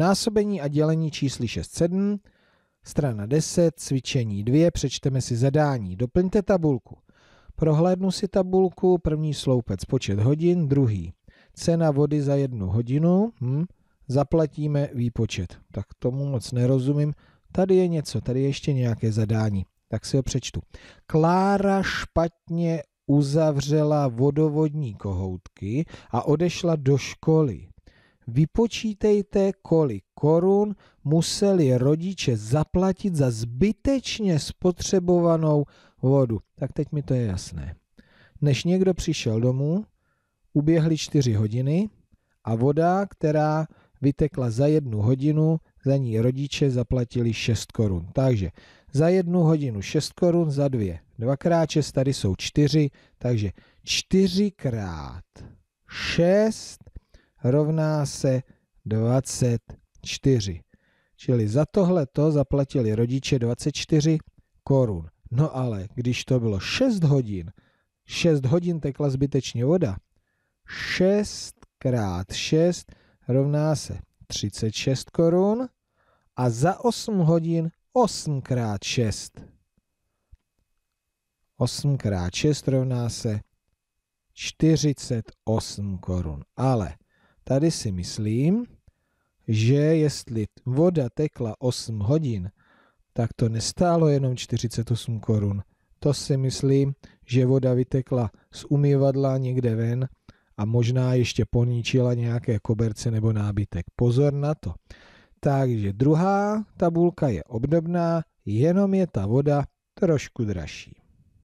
Násobení a dělení čísly 67, strana 10, cvičení 2, přečteme si zadání. Doplňte tabulku. Prohlédnu si tabulku, první sloupec počet hodin, druhý cena vody za jednu hodinu, hm, zaplatíme výpočet. Tak tomu moc nerozumím. Tady je něco, tady je ještě nějaké zadání. Tak si ho přečtu. Klára špatně uzavřela vodovodní kohoutky a odešla do školy vypočítejte, kolik korun museli rodiče zaplatit za zbytečně spotřebovanou vodu. Tak teď mi to je jasné. Než někdo přišel domů, uběhly čtyři hodiny a voda, která vytekla za jednu hodinu, za ní rodiče zaplatili 6 korun. Takže za jednu hodinu 6 korun, za dvě dvakrát 6, tady jsou čtyři, takže čtyřikrát 6 rovná se 24. Čili za tohle to zaplatili rodiče 24 korun. No ale když to bylo 6 hodin, 6 hodin tekla zbytečně voda, 6 krát 6 rovná se 36 korun a za 8 hodin 8 krát 6. 8 krát 6 rovná se 48 korun. Ale Tady si myslím, že jestli voda tekla 8 hodin, tak to nestálo jenom 48 korun. To si myslím, že voda vytekla z umývadla někde ven a možná ještě poníčila nějaké koberce nebo nábytek. Pozor na to. Takže druhá tabulka je obdobná, jenom je ta voda trošku dražší.